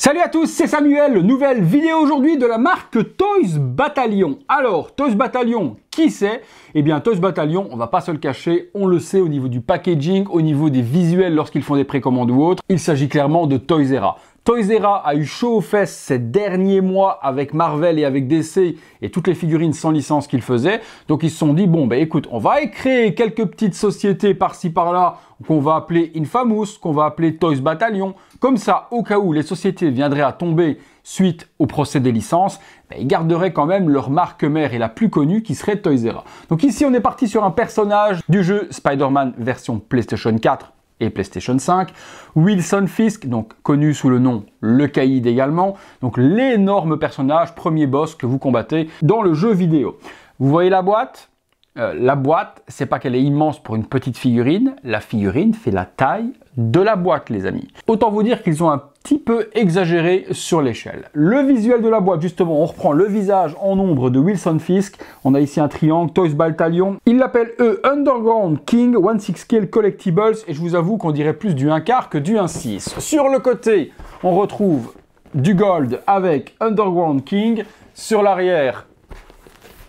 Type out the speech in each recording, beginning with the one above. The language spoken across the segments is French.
Salut à tous, c'est Samuel, nouvelle vidéo aujourd'hui de la marque Toys Battalion. Alors, Toys Battalion, qui c'est Eh bien, Toys Battalion, on va pas se le cacher, on le sait au niveau du packaging, au niveau des visuels lorsqu'ils font des précommandes ou autres, il s'agit clairement de Toys Era. Toys a eu chaud aux fesses ces derniers mois avec Marvel et avec DC et toutes les figurines sans licence qu'ils faisaient. Donc ils se sont dit, bon, ben écoute, on va créer quelques petites sociétés par-ci par-là qu'on va appeler Infamous, qu'on va appeler Toys Battalion. Comme ça, au cas où les sociétés viendraient à tomber suite au procès des licences, ben, ils garderaient quand même leur marque mère et la plus connue qui serait Toys Donc ici, on est parti sur un personnage du jeu Spider-Man version PlayStation 4 et PlayStation 5. Wilson Fisk, donc connu sous le nom Le Caïd également, donc l'énorme personnage, premier boss que vous combattez dans le jeu vidéo. Vous voyez la boîte euh, la boîte, c'est pas qu'elle est immense pour une petite figurine, la figurine fait la taille de la boîte, les amis. Autant vous dire qu'ils ont un petit peu exagéré sur l'échelle. Le visuel de la boîte, justement, on reprend le visage en ombre de Wilson Fisk. On a ici un triangle, Toys Baltalion. Ils l'appellent eux Underground King, 6 Scale Collectibles, et je vous avoue qu'on dirait plus du 1 quart que du 1-6. Sur le côté, on retrouve du gold avec Underground King. Sur l'arrière,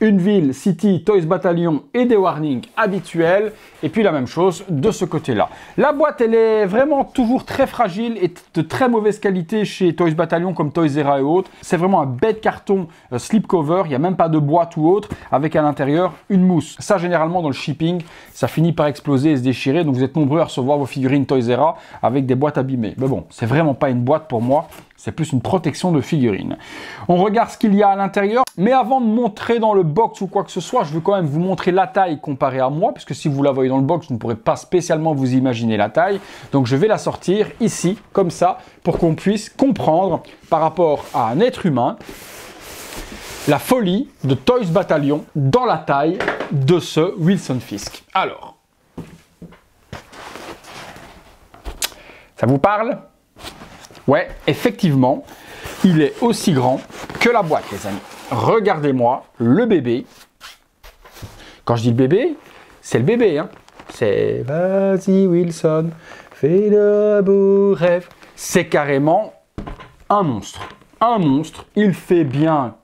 une ville, City, Toys Battalion et des warnings habituels. Et puis la même chose de ce côté-là. La boîte, elle est vraiment toujours très fragile et de très mauvaise qualité chez Toys Battalion comme Toys Era et autres. C'est vraiment un bête carton euh, slip cover. Il n'y a même pas de boîte ou autre avec à l'intérieur une mousse. Ça, généralement, dans le shipping, ça finit par exploser et se déchirer. Donc vous êtes nombreux à recevoir vos figurines Toys avec des boîtes abîmées. Mais bon, c'est vraiment pas une boîte pour moi. C'est plus une protection de figurine. On regarde ce qu'il y a à l'intérieur. Mais avant de montrer dans le box ou quoi que ce soit, je veux quand même vous montrer la taille comparée à moi. Puisque si vous la voyez dans le box, vous ne pourrez pas spécialement vous imaginer la taille. Donc je vais la sortir ici, comme ça, pour qu'on puisse comprendre par rapport à un être humain la folie de Toys Battalion dans la taille de ce Wilson Fisk. Alors, ça vous parle Ouais, effectivement, il est aussi grand que la boîte, les amis. Regardez-moi le bébé. Quand je dis le bébé, c'est le bébé. Hein. C'est Vas-y Wilson, fais le beaux C'est carrément un monstre. Un monstre, il fait bien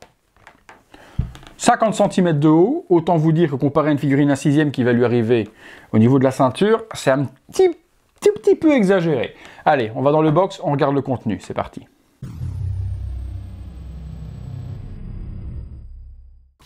50 cm de haut. Autant vous dire que comparer une figurine à sixième qui va lui arriver au niveau de la ceinture, c'est un petit, petit peu exagéré. Allez, on va dans le box, on regarde le contenu, c'est parti.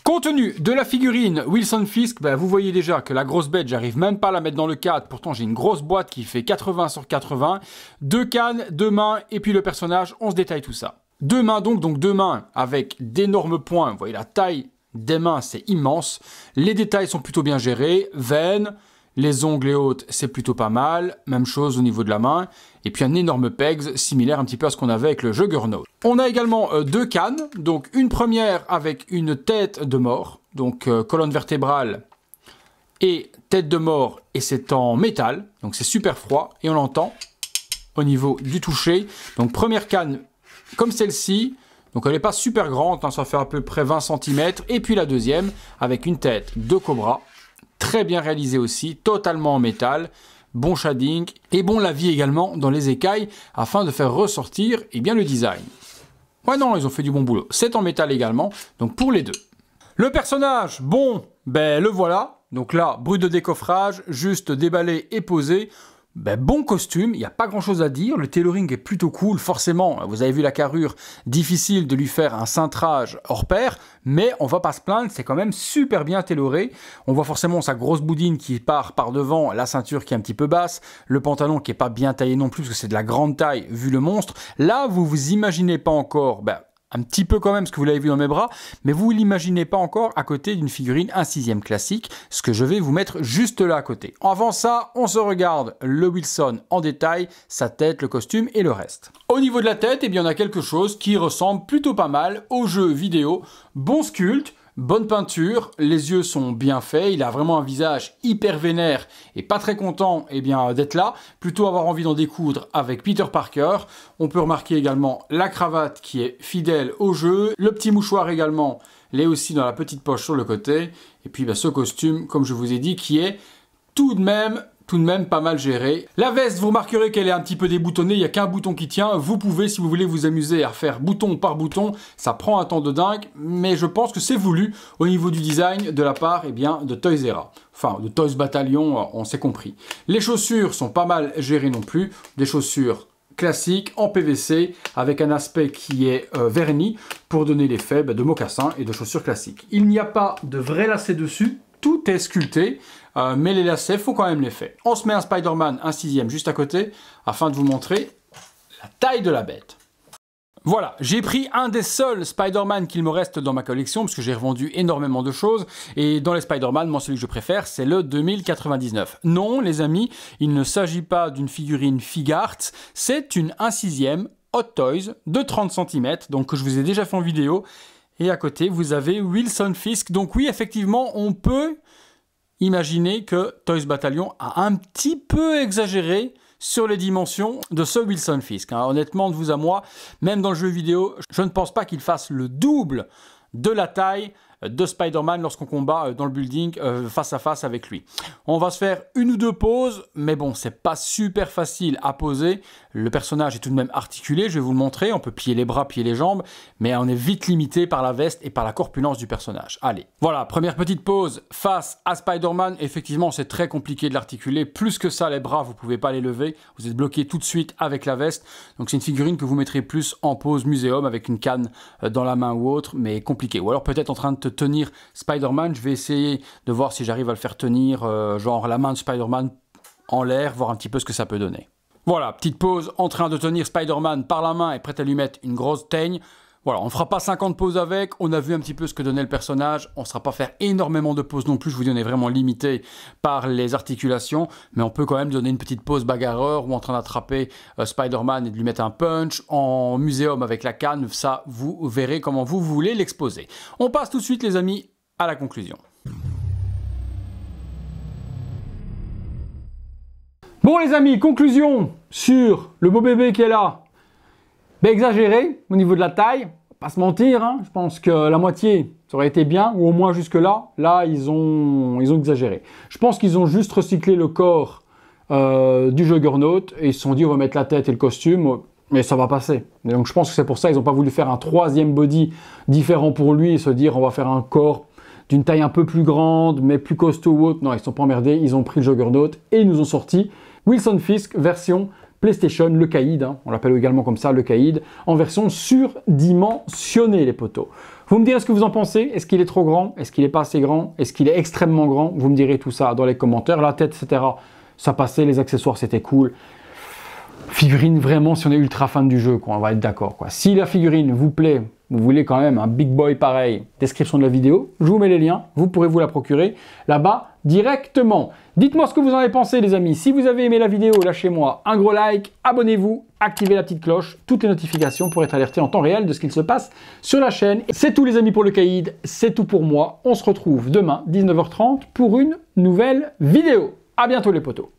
Contenu de la figurine Wilson Fisk, bah, vous voyez déjà que la grosse bête, j'arrive même pas à la mettre dans le cadre, pourtant j'ai une grosse boîte qui fait 80 sur 80, deux cannes, deux mains, et puis le personnage, on se détaille tout ça. Deux mains donc, donc deux mains avec d'énormes points, vous voyez la taille des mains, c'est immense, les détails sont plutôt bien gérés, veines, les ongles et autres, c'est plutôt pas mal. Même chose au niveau de la main. Et puis un énorme pegs, similaire un petit peu à ce qu'on avait avec le Juggernaut. On a également euh, deux cannes. Donc une première avec une tête de mort. Donc euh, colonne vertébrale et tête de mort. Et c'est en métal. Donc c'est super froid. Et on l'entend au niveau du toucher. Donc première canne comme celle-ci. Donc elle n'est pas super grande, hein. ça fait à peu près 20 cm. Et puis la deuxième avec une tête de cobra très bien réalisé aussi, totalement en métal, bon shading et bon lavis également dans les écailles afin de faire ressortir eh bien, le design. Ouais non, ils ont fait du bon boulot. C'est en métal également, donc pour les deux. Le personnage, bon, ben le voilà. Donc là, brut de décoffrage, juste déballé et posé. Ben, bon costume, il n'y a pas grand chose à dire, le tailoring est plutôt cool, forcément, vous avez vu la carrure, difficile de lui faire un cintrage hors pair, mais on va pas se plaindre, c'est quand même super bien tailoré, on voit forcément sa grosse boudine qui part par devant, la ceinture qui est un petit peu basse, le pantalon qui est pas bien taillé non plus, parce que c'est de la grande taille vu le monstre, là vous vous imaginez pas encore ben, un petit peu quand même, ce que vous l'avez vu dans mes bras, mais vous ne l'imaginez pas encore à côté d'une figurine 1 sixième classique, ce que je vais vous mettre juste là à côté. Avant ça, on se regarde le Wilson en détail, sa tête, le costume et le reste. Au niveau de la tête, eh bien, on a quelque chose qui ressemble plutôt pas mal au jeu vidéo. Bon sculpte, Bonne peinture, les yeux sont bien faits, il a vraiment un visage hyper vénère et pas très content eh bien d'être là, plutôt avoir envie d'en découdre avec Peter Parker. On peut remarquer également la cravate qui est fidèle au jeu, le petit mouchoir également l'est aussi dans la petite poche sur le côté, et puis bah, ce costume, comme je vous ai dit, qui est tout de même tout de même pas mal géré. La veste, vous remarquerez qu'elle est un petit peu déboutonnée, il n'y a qu'un bouton qui tient. Vous pouvez, si vous voulez vous amuser à faire bouton par bouton, ça prend un temps de dingue, mais je pense que c'est voulu au niveau du design de la part eh bien, de Toys Era. Enfin, de Toys Battalion, on s'est compris. Les chaussures sont pas mal gérées non plus, des chaussures classiques en PVC avec un aspect qui est vernis euh, verni pour donner l'effet bah, de mocassins et de chaussures classiques. Il n'y a pas de vrai lacet dessus, tout est sculpté, mais les lacets, faut quand même les faire. On se met un Spider-Man, un sixième juste à côté, afin de vous montrer la taille de la bête. Voilà, j'ai pris un des seuls Spider-Man qu'il me reste dans ma collection, parce que j'ai revendu énormément de choses, et dans les Spider-Man, moi celui que je préfère, c'est le 2099. Non, les amis, il ne s'agit pas d'une figurine Figart, c'est une 1 sixième Hot Toys de 30 cm, donc que je vous ai déjà fait en vidéo, et à côté, vous avez Wilson Fisk. Donc oui, effectivement, on peut imaginer que Toys Battalion a un petit peu exagéré sur les dimensions de ce Wilson Fisk. Hein. honnêtement, de vous à moi, même dans le jeu vidéo, je ne pense pas qu'il fasse le double de la taille de Spider-Man lorsqu'on combat euh, dans le building euh, face à face avec lui. On va se faire une ou deux pauses, mais bon, c'est pas super facile à poser. Le personnage est tout de même articulé, je vais vous le montrer. On peut plier les bras, plier les jambes, mais on est vite limité par la veste et par la corpulence du personnage. Allez, voilà, première petite pause face à Spider-Man. Effectivement, c'est très compliqué de l'articuler. Plus que ça, les bras, vous pouvez pas les lever. Vous êtes bloqué tout de suite avec la veste. Donc c'est une figurine que vous mettrez plus en pose muséum avec une canne euh, dans la main ou autre, mais compliqué. Ou alors peut-être en train de te tenir Spider-Man, je vais essayer de voir si j'arrive à le faire tenir, euh, genre la main de Spider-Man en l'air, voir un petit peu ce que ça peut donner. Voilà, petite pause en train de tenir Spider-Man par la main et prêt à lui mettre une grosse teigne. Voilà, on ne fera pas 50 pauses avec, on a vu un petit peu ce que donnait le personnage, on ne sera pas faire énormément de pauses non plus, je vous dis on est vraiment limité par les articulations, mais on peut quand même donner une petite pause bagarreur ou en train d'attraper euh, Spider-Man et de lui mettre un punch, en muséum avec la canne, ça vous verrez comment vous voulez l'exposer. On passe tout de suite les amis à la conclusion. Bon les amis, conclusion sur le beau bébé qui est là, ben, exagéré au niveau de la taille, pas se mentir, hein. je pense que la moitié, ça aurait été bien, ou au moins jusque-là, là, ils ont, ils ont exagéré. Je pense qu'ils ont juste recyclé le corps euh, du Juggernaut et ils se sont dit, on va mettre la tête et le costume, mais ça va passer. donc je pense que c'est pour ça, ils n'ont pas voulu faire un troisième body différent pour lui et se dire, on va faire un corps d'une taille un peu plus grande, mais plus costaud ou autre. Non, ils sont pas emmerdés, ils ont pris le Juggernaut et ils nous ont sorti Wilson Fisk version PlayStation, le Caïd, hein, on l'appelle également comme ça, le Kaïd, en version surdimensionnée, les poteaux. Vous me direz ce que vous en pensez. Est-ce qu'il est trop grand Est-ce qu'il n'est pas assez grand Est-ce qu'il est extrêmement grand Vous me direz tout ça dans les commentaires. La tête, etc. Ça passait, les accessoires, c'était cool. Figurine, vraiment, si on est ultra fan du jeu, on va être d'accord. Si la figurine vous plaît, vous voulez quand même un big boy pareil, description de la vidéo, je vous mets les liens, vous pourrez vous la procurer là-bas directement. Dites-moi ce que vous en avez pensé les amis. Si vous avez aimé la vidéo, lâchez-moi un gros like, abonnez-vous, activez la petite cloche, toutes les notifications pour être alerté en temps réel de ce qu'il se passe sur la chaîne. C'est tout les amis pour le Caïd, c'est tout pour moi. On se retrouve demain 19h30 pour une nouvelle vidéo. À bientôt les potos.